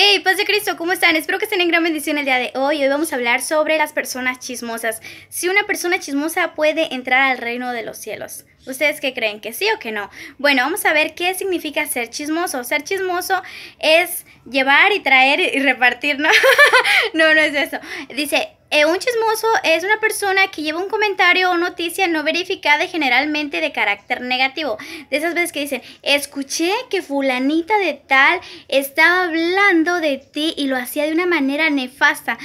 Hey, paz de Cristo, ¿cómo están? Espero que estén en gran bendición el día de hoy. Hoy vamos a hablar sobre las personas chismosas. Si una persona chismosa puede entrar al reino de los cielos. ¿Ustedes qué creen? ¿Que sí o que no? Bueno, vamos a ver qué significa ser chismoso. Ser chismoso es llevar y traer y repartir, ¿no? no, no es eso. Dice, eh, un chismoso es una persona que lleva un comentario o noticia no verificada y generalmente de carácter negativo. De esas veces que dicen, escuché que fulanita de tal estaba hablando de ti y lo hacía de una manera nefasta.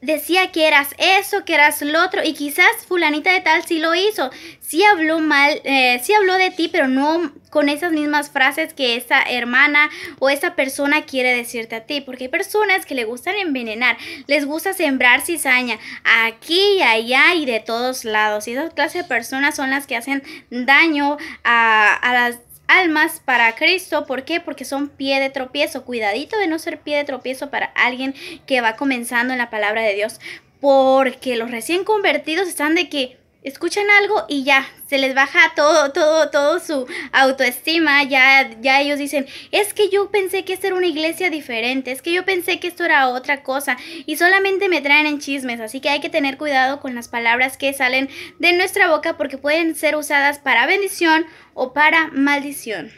Decía que eras eso, que eras lo otro y quizás fulanita de tal sí lo hizo. Sí habló mal, eh, sí habló de ti, pero no con esas mismas frases que esa hermana o esa persona quiere decirte a ti, porque hay personas que le gustan envenenar, les gusta sembrar cizaña aquí y allá y de todos lados. Y esas clases de personas son las que hacen daño a, a las almas para Cristo. ¿Por qué? Porque son pie de tropiezo. Cuidadito de no ser pie de tropiezo para alguien que va comenzando en la palabra de Dios. Porque los recién convertidos están de que escuchan algo y ya, se les baja todo, todo, todo su autoestima, ya, ya ellos dicen, es que yo pensé que esta era una iglesia diferente, es que yo pensé que esto era otra cosa, y solamente me traen en chismes, así que hay que tener cuidado con las palabras que salen de nuestra boca porque pueden ser usadas para bendición o para maldición.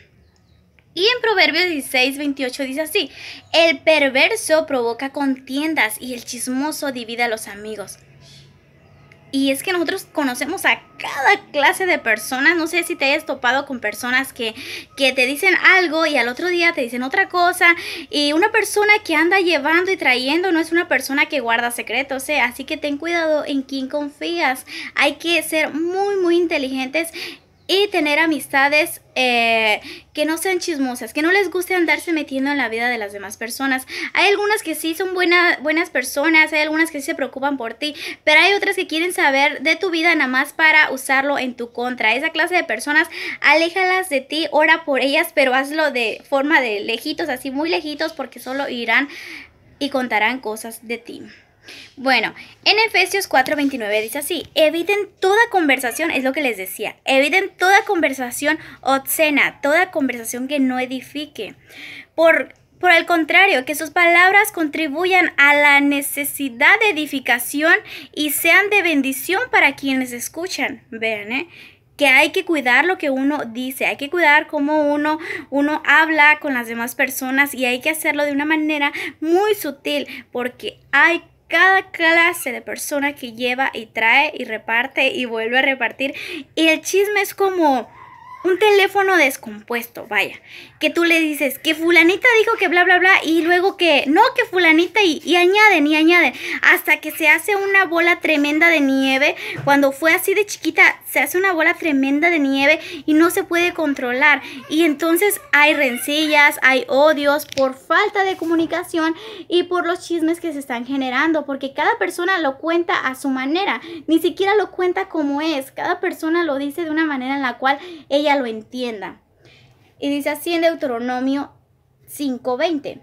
Y en Proverbios 16, 28 dice así, el perverso provoca contiendas y el chismoso divide a los amigos. Y es que nosotros conocemos a cada clase de personas. No sé si te hayas topado con personas que, te dicen algo y al otro día te dicen otra cosa. Y una persona que anda llevando y trayendo no es una persona que guarda secretos. ¿eh? Así que ten cuidado en quién confías. Hay que ser muy, muy inteligentes y tener amistades eh, que no sean chismosas, que no les guste andarse metiendo en la vida de las demás personas. Hay algunas que sí son buenas buenas personas, hay algunas que sí se preocupan por ti, pero hay otras que quieren saber de tu vida nada más para usarlo en tu contra. Esa clase de personas, aléjalas de ti, ora por ellas, pero hazlo de forma de lejitos, así muy lejitos, porque solo irán y contarán cosas de ti. Bueno, en Efesios 4:29 dice así, eviten toda conversación, es lo que les decía, eviten toda conversación obscena, toda conversación que no edifique. Por, por el contrario, que sus palabras contribuyan a la necesidad de edificación y sean de bendición para quienes escuchan. Vean, ¿eh? que hay que cuidar lo que uno dice, hay que cuidar cómo uno, uno habla con las demás personas y hay que hacerlo de una manera muy sutil porque hay cada clase de persona que lleva y trae y reparte y vuelve a repartir. Y el chisme es como un teléfono descompuesto, vaya, que tú le dices que fulanita dijo que bla, bla, bla, y luego que no, que fulanita, y, añaden, y añaden, hasta que se hace una bola tremenda de nieve. Cuando fue así de chiquita, se hace una bola tremenda de nieve y no se puede controlar. Y entonces hay rencillas, hay odios por falta de comunicación y por los chismes que se están generando, porque cada persona lo cuenta a su manera, ni siquiera lo cuenta como es, cada persona lo dice de una manera en la cual ella lo entienda. Y dice así en Deuteronomio 5:20.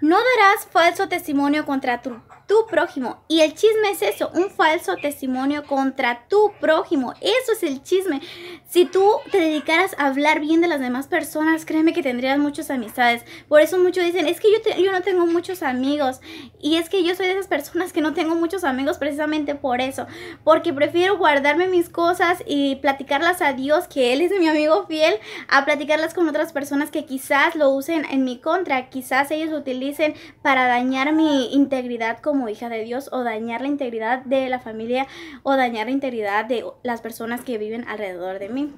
No darás falso testimonio contra tu tu prójimo. Y el chisme es eso, un falso testimonio contra tu prójimo. Eso es el chisme. Si tú te dedicaras a hablar bien de las demás personas, créeme que tendrías muchas amistades. Por eso muchos dicen, es que yo, yo no tengo muchos amigos. Y es que yo soy de esas personas que no tengo muchos amigos precisamente por eso. Porque prefiero guardarme mis cosas y platicarlas a Dios, que Él es mi amigo fiel, a platicarlas con otras personas que quizás lo usen en mi contra. Quizás ellos lo utilicen para dañar mi integridad como como hija de Dios o dañar la integridad de la familia o dañar la integridad de las personas que viven alrededor de mí.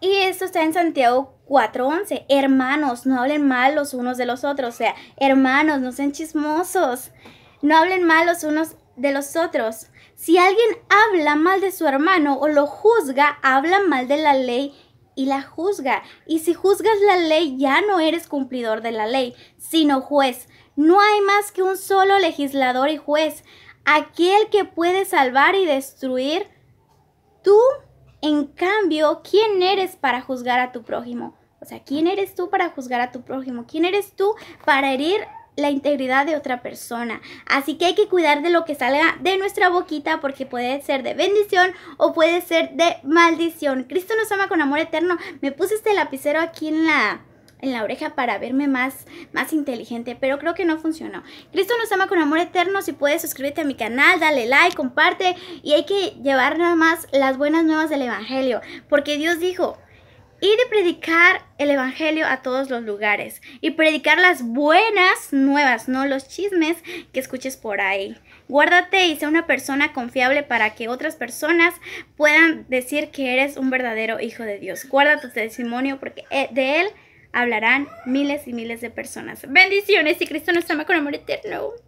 Y esto está en Santiago 4:11. Hermanos, no hablen mal los unos de los otros. O sea, hermanos, no sean chismosos. No hablen mal los unos de los otros. Si alguien habla mal de su hermano o lo juzga, habla mal de la ley y la juzga. Y si juzgas la ley, ya no eres cumplidor de la ley, sino juez. No hay más que un solo legislador y juez, aquel que puede salvar y destruir. Tú, en cambio, ¿quién eres para juzgar a tu prójimo? O sea, ¿quién eres tú para juzgar a tu prójimo? ¿Quién eres tú para herir la integridad de otra persona. Así que hay que cuidar de lo que salga de nuestra boquita porque puede ser de bendición o puede ser de maldición. Cristo nos ama con amor eterno. Me puse este lapicero aquí en la en la oreja para verme más, más inteligente, pero creo que no funcionó. Cristo nos ama con amor eterno, si puedes suscribirte a mi canal, dale like, comparte y hay que llevar nada más las buenas nuevas del Evangelio, porque Dios dijo, y de predicar el Evangelio a todos los lugares y predicar las buenas nuevas, no los chismes que escuches por ahí. Guárdate y sé una persona confiable para que otras personas puedan decir que eres un verdadero hijo de Dios. Guarda tu testimonio porque eh, de él hablarán miles y miles de personas. Bendiciones y Cristo nos ama con amor eterno.